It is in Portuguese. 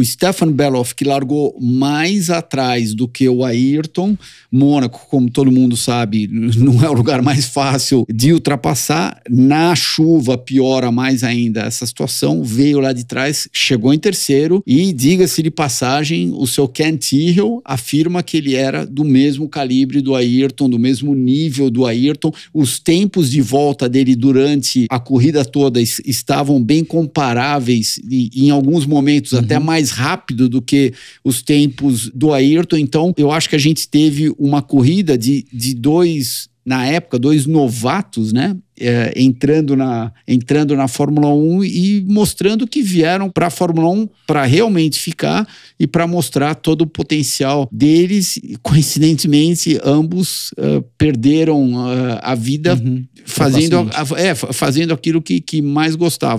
o Stefan Beloff, que largou mais atrás do que o Ayrton. Mônaco, como todo mundo sabe, não é o lugar mais fácil de ultrapassar. Na chuva piora mais ainda essa situação. Veio lá de trás, chegou em terceiro e, diga-se de passagem, o seu Ken Tyrrell afirma que ele era do mesmo calibre do Ayrton, do mesmo nível do Ayrton. Os tempos de volta dele durante a corrida toda estavam bem comparáveis e, em alguns momentos, uhum. até mais mais rápido do que os tempos do Ayrton. Então, eu acho que a gente teve uma corrida de, de dois na época, dois novatos, né? É, entrando, na, entrando na Fórmula 1 e mostrando que vieram para a Fórmula 1 para realmente ficar e para mostrar todo o potencial deles. coincidentemente, ambos uh, perderam uh, a vida uhum. fazendo, a, é, fazendo aquilo que, que mais gostavam.